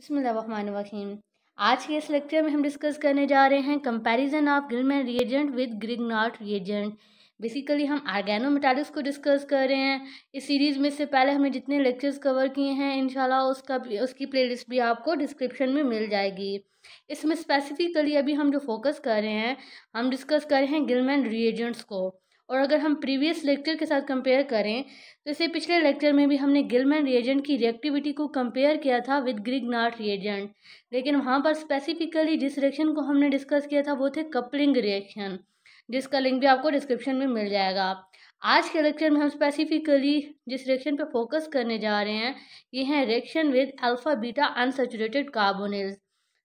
बसमीम आज के इस लेक्चर में हम डिस्कस करने जा रहे हैं comparison of Gilman reagent with Grignard reagent basically हम आर्गेनो मेटालिक्स को डिस्कस कर रहे हैं इस सीरीज़ में से पहले हमने जितने लेक्चर्स कवर किए हैं इन उसका उसकी प्लेलिस्ट भी आपको डिस्क्रिप्शन में मिल जाएगी इसमें स्पेसिफिकली अभी हम जो फोकस कर रहे हैं हम डिस्कस कर रहे हैं गिलमैन रिएजेंट्स को और अगर हम प्रीवियस लेक्चर के साथ कंपेयर करें तो इसे पिछले लेक्चर में भी हमने गिलमैन रिएजेंट की रिएक्टिविटी को कंपेयर किया था विद ग्रिग नाट रिएजेंट लेकिन वहाँ पर स्पेसिफिकली जिस रिएक्शन को हमने डिस्कस किया था वो थे कपलिंग रिएक्शन जिसका लिंक भी आपको डिस्क्रिप्शन में मिल जाएगा आज के लेक्चर में हम स्पेसिफिकली जिस रिएक्शन पर फोकस करने जा रहे हैं ये हैं reaction with alpha beta unsaturated carbonyls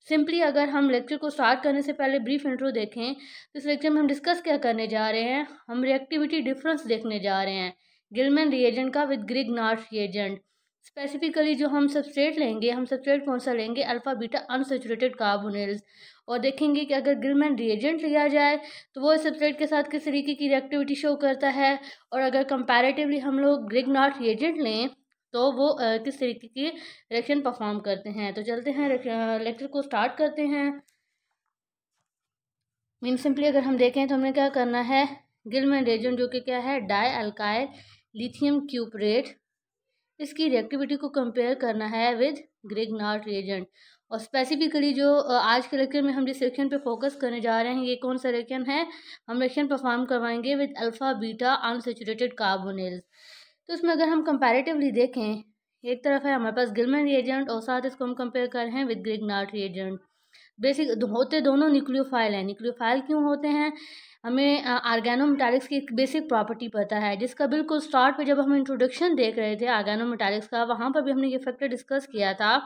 simply अगर हम लेक्चर को स्टार्ट करने से पहले ब्रीफ इंट्रो देखें तो इस लेक्चर में हम डिस्कस क्या करने जा रहे हैं हम रिएक्टिविटी डिफरेंस देखने जा रहे हैं गिलमैन रिएजेंट का with Grignard reagent specifically जो हम सबस्ट्रेट लेंगे हम सबस्ट्रेट कौन सा लेंगे अल्फ़ा बीटा अनसेचुरेटेड कार्बोनेल्स और देखेंगे कि अगर गिलमैन रिएजेंट लिया जाए तो वो सबस्ट्रेट के साथ किस तरीके की रिएक्टिविटी शो करता है और अगर कंपैरेटिवली हम लोग ग्रिग नार्थ रिएजेंट लें तो वो किस तरीके की रिएक्शन परफॉर्म करते हैं तो चलते हैं लेक्चर को स्टार्ट करते हैं मीन सिंपली अगर हम देखें तो हमें क्या करना है गिलमैन रेजन जो कि क्या है डाई अल्काइल लिथियम क्यूपरेट इसकी रिएक्टिविटी को कंपेयर करना है विद ग्रेगनाट रेजेंट और स्पेसिफिकली जो आज के लेक्चर में हम जिस रिएक्शन पे फोकस करने जा रहे हैं ये कौन सा रिएक्शन है हम रिएक्शन परफॉर्म करवाएंगे with alpha beta unsaturated carbonyls तो इसमें अगर हम कंपैरेटिवली देखें एक तरफ है हमारे पास गिलमन रिएजेंट और साथ इसको हम कंपेयर कर रहे हैं विद ग्रिगनाट रिएजेंट बेसिक होते दोनों न्यूक्लियोफाइल हैं न्यूक्लियोफाइल क्यों होते हैं हमें आर्गेनोमेटालिक्स की एक बेसिक प्रॉपर्टी पता है जिसका बिल्कुल स्टार्ट पे जब हम इंट्रोडक्शन देख रहे थे आर्गेनोमेटालिक्स का वहाँ पर भी हमने ये फैक्टर डिस्कस किया था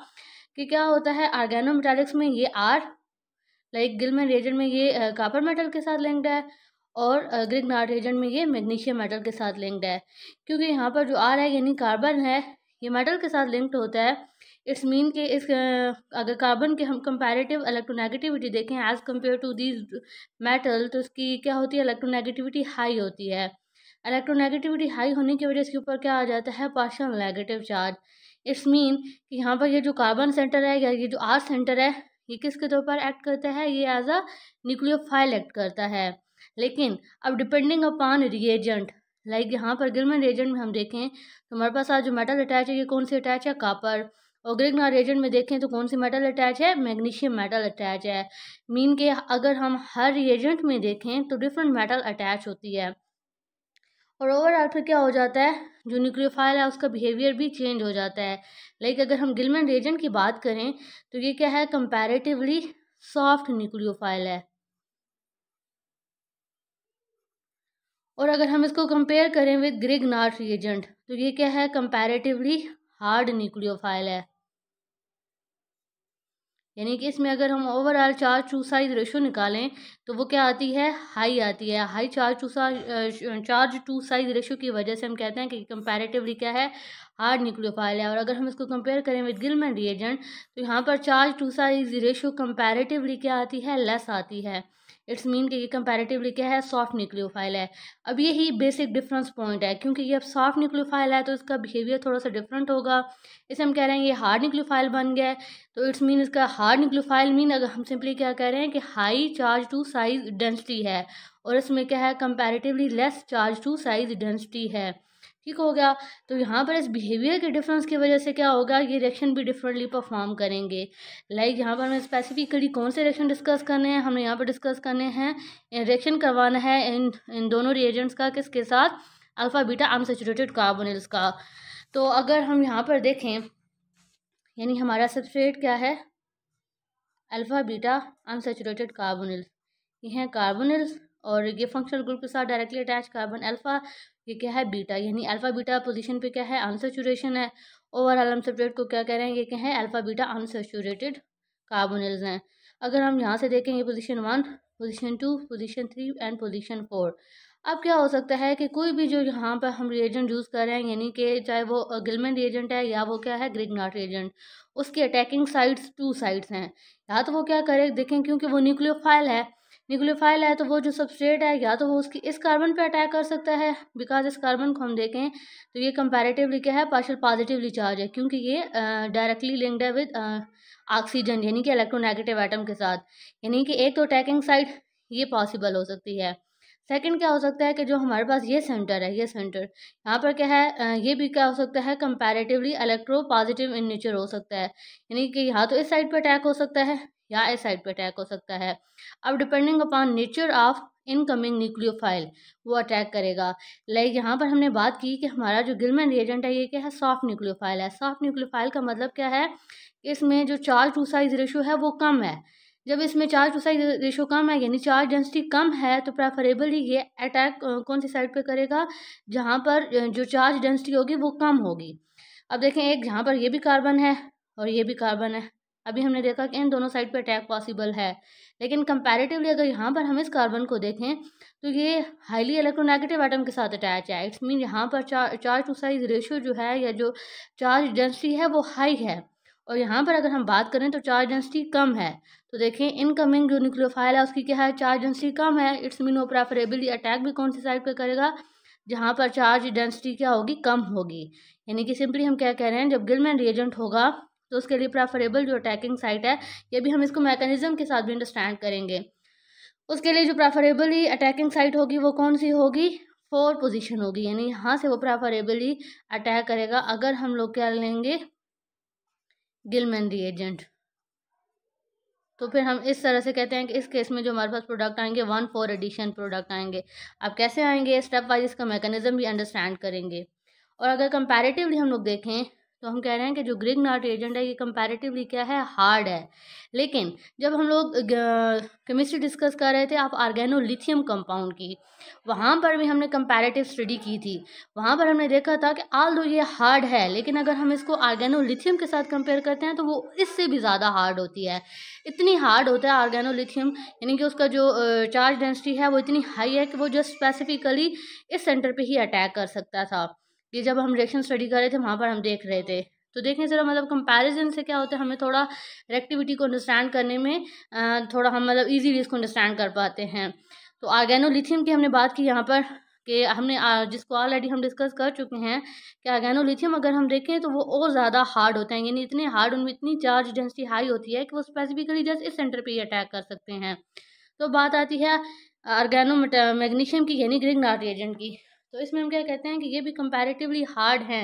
कि क्या होता है आर्गेनोमेटालिक्स में ये आर लाइक गिलमेन रिएजेंट में ये कापर मेटल के साथ लिंक्ड है और ग्रिक एजेंट में ये मैग्नीशियम मेटल के साथ लिंक्ड है क्योंकि यहाँ पर जो आर है यानी कार्बन है ये मेटल के साथ लिंक्ड होता है इस मीन के इस अगर कार्बन के हम कंपैरेटिव इलेक्ट्रोनेगेटिविटी देखें as compare to these metal तो इसकी क्या होती है इलेक्ट्रोनेगेटिविटी हाई होती है इलेक्ट्रोनेगेटिविटी हाई होने की वजह इसके ऊपर क्या आ जाता है पार्शल नेगेटिव चार्ज इस मीन कि यहाँ पर ये जो कार्बन सेंटर है या ये जो आर सेंटर है ये किसके तौर पर एक्ट करता है ये एज अ न्यूक्लियोफाइल एक्ट करता है लेकिन अब डिपेंडिंग अपॉन रिएजेंट लाइक यहाँ पर गिलमन रेजेंट में हम देखें तो हमारे पास आज जो मेटल अटैच है ये कौन सी अटैच है कापर और ग्रिगनार रिएजेंट में देखें तो कौन सी मेटल अटैच है मैग्नीशियम मेटल अटैच है मीन के अगर हम हर रिएजेंट में देखें तो डिफरेंट मेटल अटैच होती है और ओवरऑल फिर क्या हो जाता है जो न्यूक्लियोफाइल है उसका बिहेवियर भी चेंज हो जाता है लाइक अगर हम गिलमेन रेजेंट की बात करें तो ये क्या है कंपैरेटिवली सॉफ्ट न्यूक्लियोफाइल है और अगर हम इसको कंपेयर करें विद ग्रिग नाट रिएजेंट तो ये क्या है कंपैरेटिवली हार्ड न्यूक्लियोफाइल है यानी कि इसमें अगर हम ओवरऑल चार्ज चूसा रेशो निकालें तो वो क्या आती है हाई आती है हाई चार्ज चूसा चार्ज टू साइज रेशो की वजह से हम कहते हैं कि कंपैरेटिवली क्या है हार्ड न्यूक्लियोफाइल है और अगर हम इसको कंपेयर करें विद गिलमेंट रिएजेंट तो यहाँ पर charge to size ratio comparatively क्या आती है लेस आती है इट्स मीन कि ये कंपैरेटिवली क्या है सॉफ्ट न्यूक्लियोफाइल है अब यही बेसिक डिफरेंस पॉइंट है क्योंकि ये अब सॉफ्ट न्यूक्लियोफाइल है तो इसका बिहेवियर थोड़ा सा डिफरेंट होगा इसे हम कह रहे हैं ये हार्ड न्यूक्लियोफाइल बन गया तो इट्स मीन इसका हार्ड न्यूक्लियोफाइल मीन अगर हम सिंपली क्या कह रहे हैं कि high charge to size density है और इसमें क्या है comparatively less charge to size density है ठीक हो गया तो यहाँ पर इस बिहेवियर के डिफरेंस की वजह से क्या होगा ये रिएक्शन भी डिफरेंटली परफॉर्म करेंगे लाइक like यहाँ पर हमें स्पेसिफिकली कौन से रिएक्शन डिस्कस करने हैं हमें यहाँ पर डिस्कस करने हैं रिएक्शन करवाना है इन इन दोनों रिएजेंट्स का किसके साथ अल्फ़ा बीटा अनसेचुरेटेड कार्बोनिल्स का तो अगर हम यहाँ पर देखें यानी हमारा सबस्ट्रेट क्या है अल्फ़ा बीटा अनसेचुरेटेड कार्बोनिल्स ये हैं कार्बोनिल्स और ये फंक्शनल ग्रुप के साथ डायरेक्टली अटैच कार्बन अल्फ़ा ये क्या है बीटा यानी अल्फ़ा बीटा पोजीशन पे क्या है अनसेचुरेशन है ओवरऑल हम सब्जेक्ट को क्या कह रहे हैं ये क्या है अल्फ़ा बीटा अनसेचुरेटेड कार्बोनिल्स हैं अगर हम यहाँ से देखेंगे position one position two position three and position four अब क्या हो सकता है कि कोई भी जो यहाँ पर हम रिएजेंट यूज़ कर रहे हैं यानी कि चाहे वो गिलमेन रिएजेंट है या वो क्या है ग्रिगनाट रिएजेंट उसकी अटैकिंग साइड्स टू साइड्स हैं या तो वो क्या करे देखें क्योंकि वो न्यूक्लियोफाइल है न्यूक्लियोफाइल है तो वो जो सबस्ट्रेट है या तो वो उसकी इस कार्बन पे अटैक कर सकता है बिकॉज इस कार्बन को हम देखें तो ये कंपेरेटिवली क्या है पार्शल पॉजिटिवली चार्ज है क्योंकि ये डायरेक्टली लिंक्ड है विद ऑक्सीजन यानी कि इलेक्ट्रोनेगेटिव आइटम के साथ यानी कि एक तो अटैकिंग साइड ये पॉसिबल हो सकती है सेकेंड क्या हो सकता है कि जो हमारे पास ये सेंटर है ये सेंटर यहाँ पर क्या है ये भी क्या हो सकता है comparatively electro positive in nature हो सकता है यानी कि यहाँ तो इस साइड पर अटैक हो सकता है या इस साइड पे अटैक हो सकता है अब depending upon nature of incoming nucleophile वो अटैक करेगा लाइक यहाँ पर हमने बात की कि हमारा जो गिलमैन रिएजेंट है ये क्या है सॉफ्ट न्यूक्लियोफाइल है सॉफ्ट न्यूक्लियोफाइल का मतलब क्या है कि इसमें जो चार्ज टू साइज रेशो है वो कम है जब इसमें चार्ज टू साइज रेशो कम है यानी चार्ज डेंसिटी कम है तो प्रेफरेबली ये अटैक कौन सी साइड पर करेगा जहाँ पर जो चार्ज डेंसिटी होगी वो कम होगी अब देखें एक जहाँ पर ये भी कार्बन है और ये भी कार्बन है अभी हमने देखा कि इन दोनों साइड पे अटैक पॉसिबल है लेकिन कंपैरेटिवली अगर यहाँ पर हम इस कार्बन को देखें तो ये हाईली इलेक्ट्रोनेगेटिव आइटम के साथ अटैच है इट्स मीन यहाँ पर चार चार्ज टू साइज रेशियो जो है या जो चार्ज डेंसिटी है वो हाई है और यहाँ पर अगर हम बात करें तो चार्ज डेंसिटी कम है तो देखें इनकमिंग जो न्यूक्लियोफाइल है उसकी क्या है चार्ज डेंसिटी कम है इट्स मीन वो प्रेफरेबली अटैक भी कौन सी साइड पर करेगा जहाँ पर चार्ज डेंसिटी क्या होगी कम होगी यानी कि सिंपली हम क्या कह रहे हैं जब गिलमैन रिएजेंट होगा तो उसके लिए प्रेफरेबल जो अटैकिंग साइट है ये भी हम इसको मैकेनिज्म के साथ भी अंडरस्टैंड करेंगे उसके लिए जो प्रेफरेबली अटैकिंग साइट होगी वो कौन सी होगी फोर पोजिशन होगी यानी यहाँ से वो प्रेफरेबली अटैक करेगा अगर हम लोग क्या लेंगे गिलमैन रिएजेंट तो फिर हम इस तरह से कहते हैं कि इस केस में जो हमारे पास प्रोडक्ट आएंगे वन फोर एडिशन प्रोडक्ट आएंगे अब कैसे आएंगे स्टेप वाइज इसका मैकेनिज्म भी अंडरस्टैंड करेंगे और अगर कंपैरेटिवली हम लोग देखें तो हम कह रहे हैं कि जो ग्रिग नॉट एजेंट है ये कंपैरेटिवली क्या है हार्ड है लेकिन जब हम लोग केमिस्ट्री डिस्कस कर रहे थे आप आर्गेनोलिथियम कंपाउंड की वहाँ पर भी हमने कंपैरेटिव स्टडी की थी वहाँ पर हमने देखा था कि आल दो ये हार्ड है लेकिन अगर हम इसको आर्गेनोलिथियम के साथ कंपेयर करते हैं तो वो इससे भी ज़्यादा हार्ड होती है इतनी हार्ड होता है आर्गेनोलिथियम यानी कि उसका जो चार्ज डेंसिटी है वो इतनी हाई है कि वो जस्ट स्पेसिफिकली इस सेंटर पर ही अटैक कर सकता था ये जब हम रिएक्शन स्टडी कर रहे थे वहाँ पर हम देख रहे थे तो देखें ज़रा मतलब कंपैरिजन से क्या होता है हमें थोड़ा रेक्टिविटी को अंडरस्टैंड करने में थोड़ा हम मतलब ईजीली इसको अंडरस्टैंड कर पाते हैं तो आर्गेनोलिथियम की हमने बात की यहाँ पर कि हमने जिसको ऑलरेडी हम डिस्कस कर चुके हैं कि आर्गेनोलिथियम अगर हम देखें तो वो और ज़्यादा हार्ड होते हैं यानी इतने हार्ड उनमें इतनी चार्ज डेंसिटी हाई होती है कि वो स्पेसिफिकली जस्ट इस सेंटर पर ही अटैक कर सकते हैं तो बात आती है आर्गेनो मैग्नीशियम की यानी ग्रिंग एजेंट की तो इसमें हम क्या कहते हैं कि ये भी कंपैरेटिवली हार्ड हैं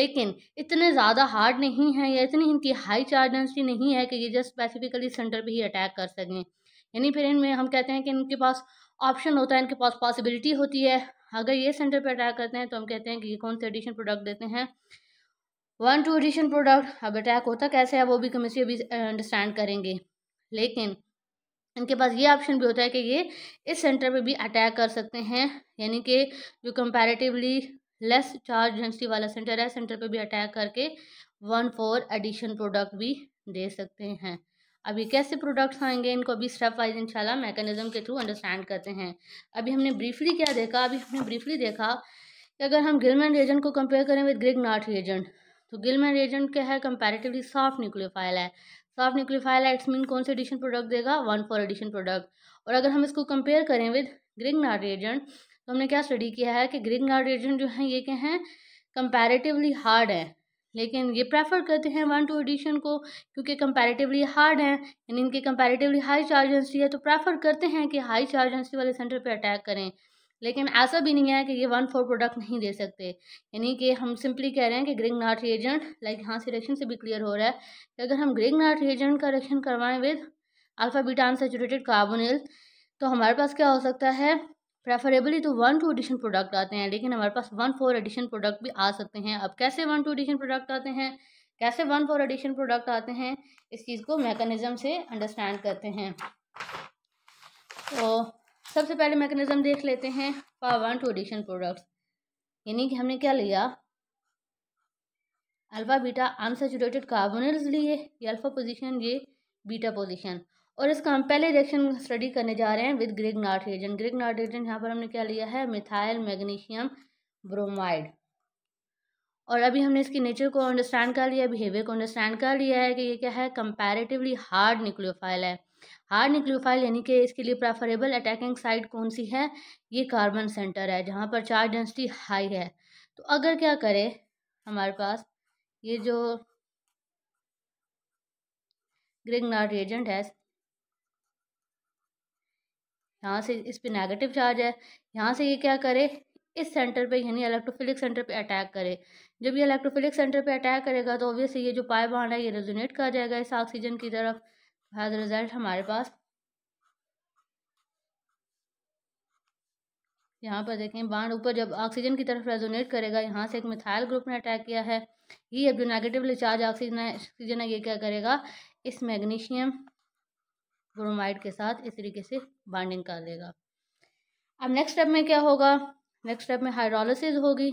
लेकिन इतने ज़्यादा हार्ड नहीं हैं या इतनी इनकी हाई चार्ज डेंसिटी नहीं है कि ये जस्ट स्पेसिफिकली सेंटर पे ही अटैक कर सकें यानी फिर इनमें हम कहते हैं कि इनके पास ऑप्शन होता है इनके पास पॉसिबिलिटी होती है अगर ये सेंटर पे अटैक करते हैं तो हम कहते हैं कि ये कौन से एडिशन प्रोडक्ट देते हैं वन टू एडिशन प्रोडक्ट अब अटैक होता कैसे है वो भी केमिस्ट्री अभी अंडरस्टैंड करेंगे लेकिन इनके पास ये ऑप्शन भी होता है कि ये इस सेंटर पे भी अटैक कर सकते हैं यानी कि जो कंपैरेटिवली लेस चार्ज डेंसिटी वाला सेंटर है सेंटर पे भी अटैक करके वन फोर एडिशन प्रोडक्ट भी दे सकते हैं अभी कैसे प्रोडक्ट्स आएंगे इनको अभी स्टेप वाइज इंशाल्लाह मैकेनिज्म के थ्रू अंडरस्टैंड करते हैं अभी हमने ब्रीफली क्या देखा अभी हमने ब्रीफली देखा कि अगर हम गिलमैन रिएजेंट को कंपेयर करें विद ग्रिग नॉट रिएजेंट तो गिलमैन रिएजेंट क्या है कंपैरेटिवली सॉफ्ट न्यूक्लियोफाइल है साफ न्यूक्लिफाइल मीन कौन से एडिशन प्रोडक्ट देगा वन फॉर एडिशन प्रोडक्ट और अगर हम इसको कंपेयर करें विद ग्रिंगनार्ड रिएजेंट तो हमने क्या स्टडी किया है कि ग्रिंगनार्ड रिएजेंट जो है ये क्या है कंपेरेटिवली हार्ड है लेकिन ये प्रेफर करते हैं वन टू एडिशन को क्योंकि कंपैरेटिवली हार्ड हैं यानी इनके कंपैरेटिवली हाई चार्जेंसी है तो प्रेफर करते हैं कि हाई चार्जेंसी वाले सेंटर पे अटैक करें लेकिन ऐसा भी नहीं है कि ये वन फोर प्रोडक्ट नहीं दे सकते यानी कि हम सिंपली कह रहे हैं कि ग्रिंग नाट रिएजेंट लाइक यहाँ से रेक्शन से भी क्लियर हो रहा है कि अगर हम ग्रिंग नाट रिएजेंट का रिएक्शन करवाएं with alpha beta saturated carbonyl तो हमारे पास क्या हो सकता है प्रेफरेबली तो वन टू एडिशन प्रोडक्ट आते हैं लेकिन हमारे पास वन फोर एडिशन प्रोडक्ट भी आ सकते हैं अब कैसे वन टू एडिशन प्रोडक्ट आते हैं कैसे वन फोर एडिशन प्रोडक्ट आते हैं इस चीज़ को मेकनिज़म से अंडरस्टैंड करते हैं तो सबसे पहले मैकेनिज्म देख लेते हैं पावर टू एडिशन प्रोडक्ट्स यानी कि हमने क्या लिया अल्फा बीटा अनसेचुरेटेड कार्बोनल्स लिए ये अल्फा पोजीशन ये बीटा पोजीशन और इसका हम पहले रिएक्शन स्टडी करने जा रहे हैं विद ग्रिग नाइट्रोजन रिएजेंट ग्रिग यहाँ पर हमने क्या लिया है मिथाइल मैग्नीशियम ब्रोमाइड और अभी हमने इसकी नेचर को अंडरस्टैंड कर लिया बिहेवियर को अंडरस्टैंड कर लिया है कि ये क्या है कंपैरेटिवली हार्ड न्यूक्लियोफाइल है हार्ड न्यूक्लियोफाइल यानी कि इसके लिए प्रेफरेबल अटैकिंग साइट कौन सी है ये कार्बन सेंटर है जहाँ पर चार्ज डेंसिटी हाई है तो अगर क्या करें हमारे पास ये जो ग्रिगनार्ड एजेंट है यहाँ से इस पर नेगेटिव चार्ज है यहाँ से ये क्या करे इस सेंटर पे यानी इलेक्ट्रोफिलिक सेंटर पे अटैक करे जब ये इलेक्ट्रोफिलिक सेंटर पे अटैक करेगा तो ऑब्वियसली ये जो पाए बांड है ये रेजोनेट कर जाएगा इस ऑक्सीजन की तरफ हर रिज़ल्ट हमारे पास यहाँ पर देखें बाड ऊपर जब ऑक्सीजन की तरफ रेजोनेट करेगा यहाँ से एक मिथाइल ग्रुप ने अटैक किया है ये e अब जो नेगेटिवली चार्ज ऑक्सीजन है ऑक्सीजन है ये क्या करेगा इस मैग्नीशियम ब्रोमाइड के साथ इस तरीके से बाइंडिंग कर लेगा अब नेक्स्ट स्टेप में क्या होगा नेक्स्ट स्टेप में हाइड्रोलिसिस होगी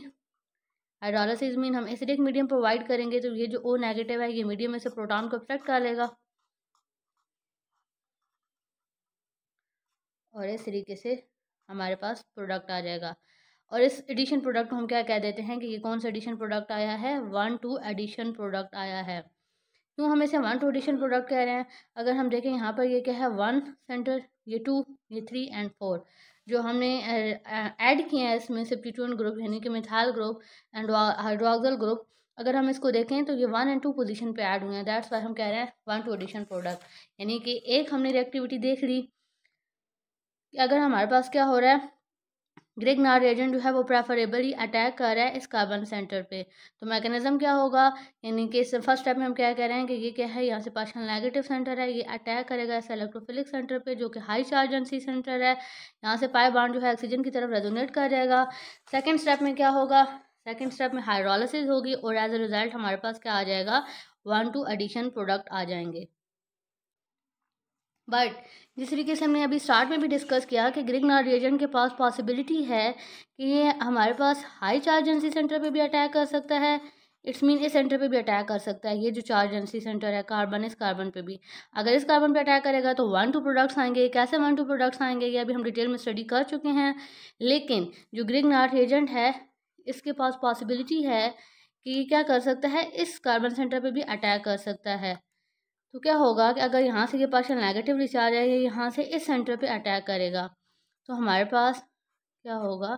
हाइड्रोलिसिस मीन हम एसिडिक मीडियम प्रोवाइड करेंगे तो ये जो ओ नेगेटिव है ये मीडियम में से प्रोटॉन को अफेक्ट कर लेगा और इस तरीके से हमारे पास प्रोडक्ट आ जाएगा और इस एडिशन प्रोडक्ट को हम क्या कह देते हैं कि ये कौन सा एडिशन प्रोडक्ट आया है वन टू एडिशन प्रोडक्ट आया है क्यों हम इसे वन टू एडिशन प्रोडक्ट कह रहे हैं अगर हम देखें यहाँ पर ये क्या है वन सेंटर ये टू ये थ्री एंड फोर जो हमने ऐड किए हैं इसमें सब्टीट्यून ग्रुप यानी कि methyl group and hydroxyl group अगर हम इसको देखें तो ये वन एंड टू पोजीशन पे ऐड हुए हैं दैट्स वाई हम कह रहे हैं वन टू एडिशन प्रोडक्ट यानी कि एक हमने रिएक्टिविटी देख ली कि अगर हमारे पास क्या हो रहा है ग्रिग नार रेजेंट जो है वो प्रेफरेबली अटैक कर रहा है इस कार्बन सेंटर पे तो मैकेनिज्म क्या होगा यानी कि इस फर्स्ट स्टेप में हम क्या कह रहे हैं कि ये क्या है यहाँ से पार्शल नेगेटिव सेंटर है ये अटैक करेगा इस इलेक्ट्रोफिलिक सेंटर पे जो कि हाई चार्ज सेंटर है यहाँ से पाए बाड जो है ऑक्सीजन की तरफ रेजोनेट कर जाएगा सेकेंड स्टेप में क्या होगा सेकेंड स्टेप में हाइड्रोलिसिस होगी और एज ए रिजल्ट हमारे पास क्या आ जाएगा वन टू एडिशन प्रोडक्ट आ जाएंगे बट जिस तरीके से हमने अभी स्टार्ट में भी डिस्कस किया कि ग्रिग रिएजन के पास पॉसिबिलिटी है कि ये हमारे पास हाई चार्ज एजेंसी सेंटर पे भी अटैक कर सकता है इट्स मीन इस सेंटर पे भी अटैक कर सकता है ये जो चार्ज एजेंसी सेंटर है कार्बन इस कार्बन पे भी अगर इस कार्बन पे अटैक करेगा तो वन टू प्रोडक्ट्स आएंगे कैसे वन टू प्रोडक्ट्स आएंगे ये अभी हम डिटेल में स्टडी कर चुके हैं लेकिन जो ग्रिगनार्ट एजेंट है इसके पास पॉसिबिलिटी है कि क्या कर सकता है इस कार्बन सेंटर पर भी अटैक कर सकता है तो क्या होगा कि अगर यहाँ से ये पार्शल नेगेटिव डिस्चार्ज आए यहाँ से इस सेंटर पे अटैक करेगा तो हमारे पास क्या होगा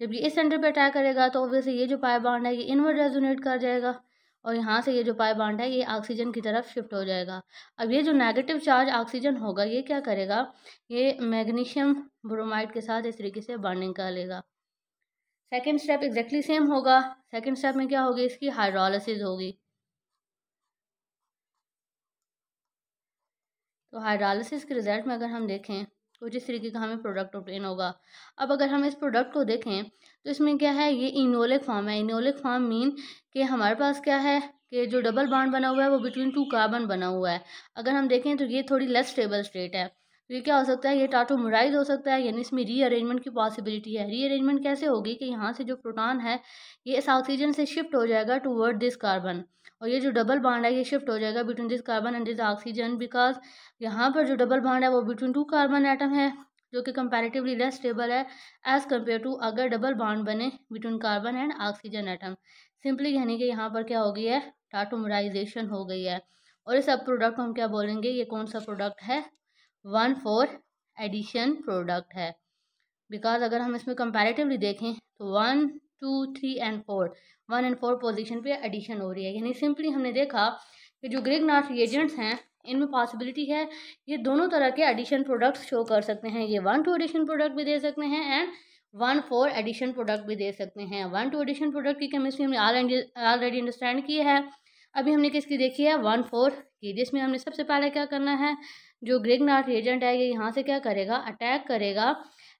जब ये इस सेंटर पे अटैक करेगा तो ऑब्वियसली ये जो पाए बांड है ये इनवर्ड रेजोनेट कर जाएगा और यहाँ से ये जो पाए बांड है ये ऑक्सीजन की तरफ शिफ्ट हो जाएगा अब ये जो नेगेटिव चार्ज ऑक्सीजन होगा ये क्या करेगा ये मैग्नीशियम ब्रोमाइड के साथ इस तरीके से बाडिंग कर लेगा सेकेंड स्टेप एग्जैक्टली सेम होगा सेकेंड स्टेप में क्या होगी इसकी हाइड्रोलिसिस होगी तो हाइड्रोलिसिस के रिजल्ट में अगर हम देखें तो जिस तरीके का हमें प्रोडक्ट ऑप्टेन होगा अब अगर हम इस प्रोडक्ट को देखें तो इसमें क्या है ये इनोलिक फॉर्म है इनोलिक फॉर्म मीन कि हमारे पास क्या है कि जो डबल बॉन्ड बना हुआ है वो बिटवीन टू कार्बन बना हुआ है अगर हम देखें तो ये थोड़ी लेस स्टेबल स्टेट है तो ये क्या हो सकता है ये टाटोमोराइज हो सकता है यानी इसमें रीअरेंजमेंट की पॉसिबिलिटी है रीअरेंजमेंट कैसे होगी कि यहाँ से जो प्रोटॉन है ये इस ऑक्सीजन से शिफ्ट हो जाएगा टूवर्ड दिस कार्बन और ये जो डबल बांड है ये शिफ्ट हो जाएगा between this carbon and this oxygen because यहाँ पर जो डबल बांड है वो बिटवीन टू कार्बन आइटम है जो कि कंपेरेटिवली लेस स्टेबल है एज़ कम्पेयर टू अगर डबल बॉन्ड बने between carbon and oxygen atom simply यानी कि यहाँ पर क्या हो गई है टाटोमराइजेशन हो गई है और इस सब प्रोडक्ट को हम क्या बोलेंगे ये कौन सा प्रोडक्ट है वन फोर एडिशन प्रोडक्ट है बिकॉज अगर हम इसमें कंपेरेटिवली देखें तो one two three and four one and four position पे एडिशन हो रही है यानी सिंपली हमने देखा कि जो ग्रिग नाथ रिएजेंट्स हैं इनमें पॉसिबिलिटी है ये दोनों तरह के एडिशन प्रोडक्ट्स शो कर सकते हैं ये वन टू एडिशन प्रोडक्ट भी दे सकते हैं and one four addition product भी दे सकते हैं वन टू एडिशन प्रोडक्ट की केमिस्ट्री हमने ऑलरेडी अंडरस्टैंड की है अभी हमने किसकी देखी है वन फोर की जिसमें हमने सबसे पहले क्या करना है जो ग्रेग नार्थ एजेंट है ये यहाँ से क्या करेगा अटैक करेगा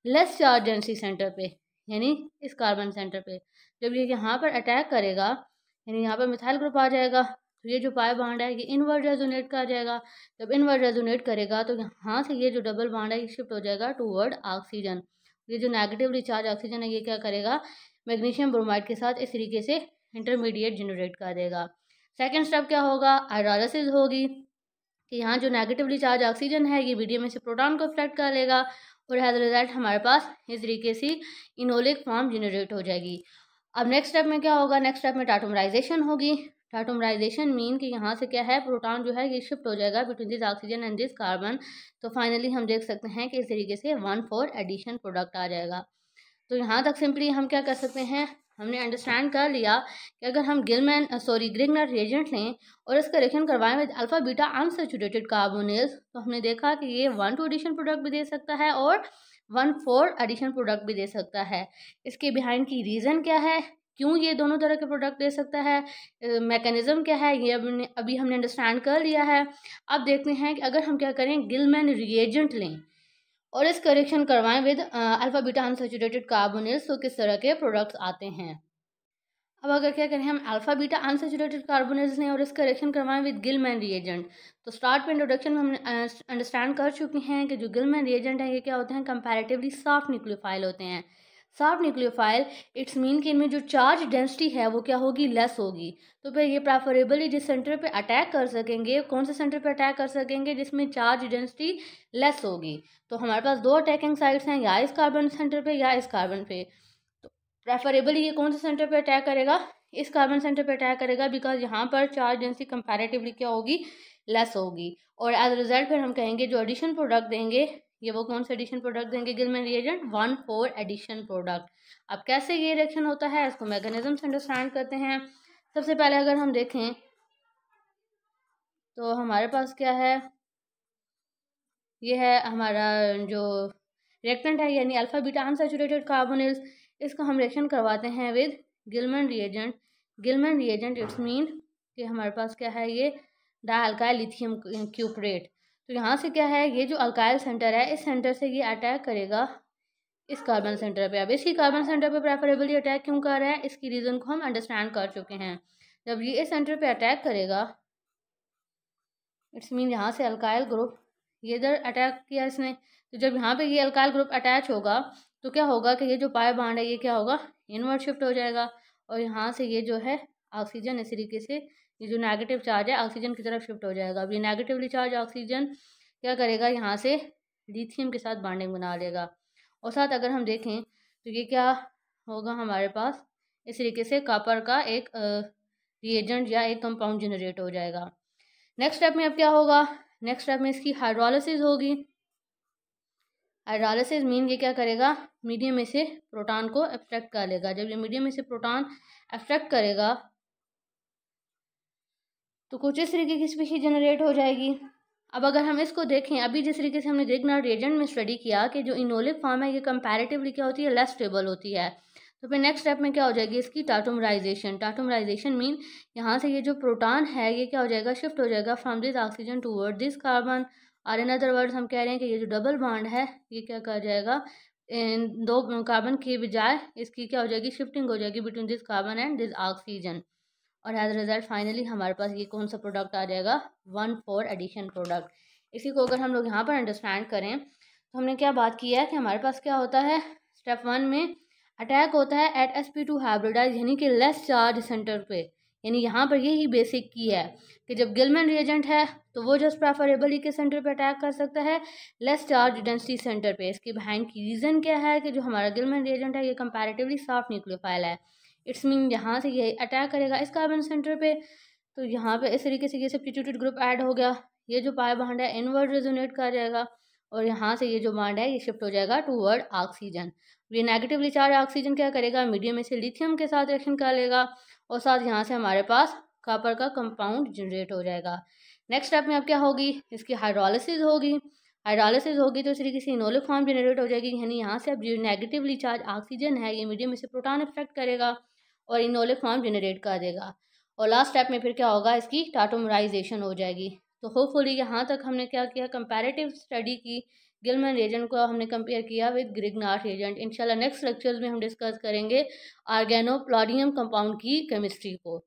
लेस चार्ज डेंसिटी सेंटर पे यानी इस कार्बन सेंटर पे जब ये यहाँ पर अटैक करेगा यानी यहाँ पर मिथाइल ग्रुप आ जाएगा तो ये जो पाए बाड है ये इनवर्ट रेजोनेट का आ जाएगा जब इनवर्ट रेजोनेट करेगा तो यहाँ से ये जो डबल बाड है ये शिफ्ट हो जाएगा टू वर्ड ऑक्सीजन ये जो नेगेटिव रिचार्ज ऑक्सीजन है ये क्या करेगा मैग्नीशियम ब्रोमाइड के साथ इस तरीके से इंटरमीडिएट जनरेट कर देगा सेकेंड स्टेप क्या होगा आयरालिसिस होगी कि यहाँ जो नेगेटिवली चार्ज ऑक्सीजन है ये वीडियो में से प्रोटॉन को अफ्लेक्ट कर लेगा और एज रिजल्ट हमारे पास इस तरीके से इनोलिक फॉर्म जनरेट हो जाएगी अब नेक्स्ट स्टेप में क्या होगा नेक्स्ट स्टेप में टाटोमराइजेशन होगी टाटोमराइजेशन मीन कि यहाँ से क्या है प्रोटॉन जो है ये शिफ्ट हो जाएगा between this oxygen and this carbon तो फाइनली हम देख सकते हैं कि इस तरीके से वन फोर एडिशन प्रोडक्ट आ जाएगा तो यहाँ तक सिंपली हम क्या कर सकते हैं हमने अंडरस्टैंड कर लिया कि अगर हम गिलमैन सॉरी ग्रिगनर रिएजेंट लें और इसका रिएक्शन करवाएं with alpha beta unsaturated carbonyls तो हमने देखा कि ये वन टू एडिशन प्रोडक्ट भी दे सकता है और वन फोर एडिशन प्रोडक्ट भी दे सकता है इसके बिहाइंड की रीज़न क्या है क्यों ये दोनों तरह के प्रोडक्ट दे सकता है मैकेनिज़्म क्या है ये अभी अभी हमने अंडरस्टैंड कर लिया है अब देखते हैं कि अगर हम क्या करें गिलमैन रिएजेंट लें और इस करेक्शन करवाएं with alpha beta unsaturated carbonyl तो किस तरह के प्रोडक्ट्स आते हैं अब अगर क्या करें हम अल्फा बीटा अनसेचुरेटेड कार्बोनिल्स लें और इसका करेक्शन करवाएं विद गिलमैन रिएजेंट तो स्टार्ट में इंट्रोडक्शन में हमने अंडरस्टैंड कर चुके हैं कि जो गिलमैन रिएजेंट हैं ये क्या होते हैं कंपैरेटिवली सॉफ्ट न्यूक्लियोफाइल होते हैं साफ न्यूक्लियोफाइल इट्स मीन कि इनमें जो चार्ज डेंसिटी है वो क्या होगी लेस होगी तो फिर ये प्रेफरेबली जिस सेंटर पे अटैक कर सकेंगे कौन से सेंटर पे अटैक कर सकेंगे जिसमें चार्ज डेंसिटी लेस होगी तो हमारे पास दो अटैकिंग साइट्स हैं या इस कार्बन सेंटर पे या इस कार्बन पे तो प्रेफरेबली ये कौन से सेंटर पे अटैक करेगा इस कार्बन सेंटर पे अटैक करेगा बिकॉज यहाँ पर चार्ज डेंसिटी कंपेरेटिवली क्या होगी लेस होगी और एज रिजल्ट फिर हम कहेंगे जो एडिशन प्रोडक्ट देंगे ये वो कौन से एडिशन प्रोडक्ट देंगे Gilman reagent one four addition product अब कैसे ये रिएक्शन होता है इसको मैकेनिज्म से अंडरस्टैंड करते हैं सबसे पहले अगर हम देखें तो हमारे पास क्या है ये है हमारा जो रिएक्टेंट है यानी अल्फा बीटा अनसेचुरेटेड कार्बोनिल्स इसको हम रिएक्शन करवाते हैं with Gilman reagent Gilman reagent it's mean कि हमारे पास क्या है ये डाल का लिथियम क्यूपरेट तो यहाँ से क्या है ये जो अल्काइल सेंटर है इस सेंटर से ये अटैक करेगा इस कार्बन सेंटर पे अब इसकी कार्बन सेंटर पे प्रेफरेबली अटैक क्यों कर रहा है इसकी रीज़न को हम अंडरस्टैंड कर चुके हैं जब ये इस सेंटर पे अटैक करेगा इट्स मीन यहाँ से अल्काइल ग्रुप ये इधर अटैक किया इसने तो जब यहाँ पे ये अल्काइल ग्रुप अटैच होगा तो क्या होगा कि ये जो पाए बांड है ये क्या होगा इनवर्ट शिफ्ट हो जाएगा और यहाँ से ये जो है ऑक्सीजन इस तरीके से ये जो नेगेटिव चार्ज है ऑक्सीजन की तरफ शिफ्ट हो जाएगा अब ये नेगेटिवली चार्ज ऑक्सीजन क्या करेगा यहाँ से लिथियम के साथ बॉन्डिंग बना लेगा और साथ अगर हम देखें तो ये क्या होगा हमारे पास इस तरीके से कापर का एक रिएजेंट या एक कंपाउंड जनरेट हो जाएगा नेक्स्ट स्टेप में अब क्या होगा नेक्स्ट स्टेप में इसकी हाइड्रोलिसिस होगी हाइड्रोलिसिस मीन ये क्या करेगा मीडियम में से प्रोटॉन को एब्स्ट्रैक्ट कर लेगा जब ये मीडियम में से प्रोटॉन एब्स्ट्रैक्ट करेगा तो कुछ इस तरीके की स्पीशी जनरेट हो जाएगी अब अगर हम इसको देखें अभी जिस तरीके से हमने देखना रेजेंट में स्टडी किया कि जो इनोलिक फॉर्म है ये कंपैरेटिवली क्या होती है लेस स्टेबल होती है तो फिर नेक्स्ट स्टेप में क्या हो जाएगी इसकी टाटोमराइजेशन टाटोमराइजेशन मीन यहाँ से ये जो प्रोटॉन है ये क्या हो जाएगा शिफ्ट हो जाएगा from this oxygen toward this carbon और इन अदर वर्ड्स हम कह रहे हैं कि ये जो डबल बॉन्ड है ये क्या कर जाएगा इन दो कार्बन के बजाय इसकी क्या हो जाएगी शिफ्टिंग हो जाएगी between this carbon and this oxygen और एज रिज़ल्ट फाइनली हमारे पास ये कौन सा प्रोडक्ट आ जाएगा वन फोर एडिशन प्रोडक्ट इसी को अगर हम लोग यहाँ पर अंडरस्टैंड करें तो हमने क्या बात की है कि हमारे पास क्या होता है स्टेप वन में अटैक होता है at S P two hybridize यानी कि लेस चार्ज सेंटर पे यानी यहाँ पर यही बेसिक की है कि जब गिलमैन रिएजेंट है तो वो जस्ट प्रेफरेबली के सेंटर पे अटैक कर सकता है लेस चार्ज डेंसिटी सेंटर पे इसके बहन की रीज़न क्या है कि जो हमारा गिलमैन रिएजेंट है ये कंपैरेटिवली सॉफ्ट न्यूक्लियोफाइल है इट्स मीन यहाँ से ये अटैक करेगा इस कार्बन सेंटर पे तो यहाँ पे इस तरीके से ये सब्टीट्यूटेड ग्रुप ऐड हो गया ये जो पाए बांड है इनवर्ड रेजोनेट कर जाएगा और यहाँ से ये जो बाड है ये शिफ्ट हो जाएगा टू वर्ड ऑक्सीजन ये नेगेटिवली चार्ज ऑक्सीजन क्या करेगा मीडियम में से लिथियम के साथ रिएक्शन कर लेगा और साथ यहाँ से हमारे पास कापर का कंपाउंड जनरेट हो जाएगा नेक्स्ट स्टेप में अब क्या होगी इसकी हाइड्रोलिसिस होगी हाइड्रोलिसिस होगी तो इस तरीके से इनोलिक फॉर्म जनरेट हो जाएगी यानी यहाँ से अब जो नेगेटिवली चार्ज ऑक्सीजन है ये मीडियम में से प्रोटॉन इफेक्ट करेगा और इनोले फॉर्म जनरेट कर देगा और लास्ट स्टेप में फिर क्या होगा इसकी टाटोमराइजेशन हो जाएगी तो होपफुली यहाँ तक हमने क्या किया कंपेरेटिव स्टडी की गिलमन एजेंट को हमने कंपेयर किया विद ग्रिगनाट एजेंट इंशाल्लाह नेक्स्ट लेक्चर्स में हम डिस्कस करेंगे आर्गेनोप्लाडियम कंपाउंड की केमिस्ट्री को